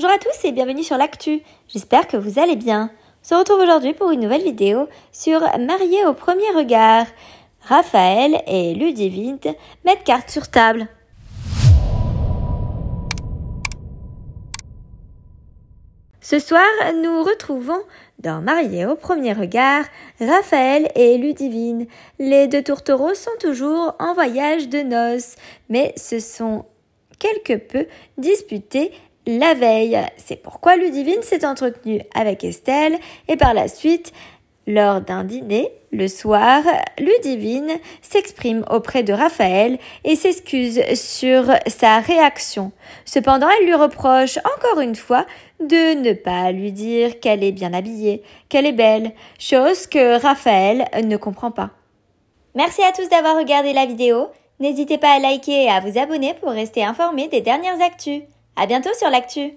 Bonjour à tous et bienvenue sur l'actu. J'espère que vous allez bien. On se retrouve aujourd'hui pour une nouvelle vidéo sur Marié au premier regard. Raphaël et Ludivine mettent carte sur table. Ce soir, nous retrouvons dans Marié au premier regard Raphaël et Ludivine. Les deux tourtereaux sont toujours en voyage de noces, mais se sont quelque peu disputés la veille. C'est pourquoi Ludivine s'est entretenue avec Estelle et par la suite, lors d'un dîner, le soir, Ludivine s'exprime auprès de Raphaël et s'excuse sur sa réaction. Cependant, elle lui reproche encore une fois de ne pas lui dire qu'elle est bien habillée, qu'elle est belle, chose que Raphaël ne comprend pas. Merci à tous d'avoir regardé la vidéo. N'hésitez pas à liker et à vous abonner pour rester informé des dernières actus. À bientôt sur l'actu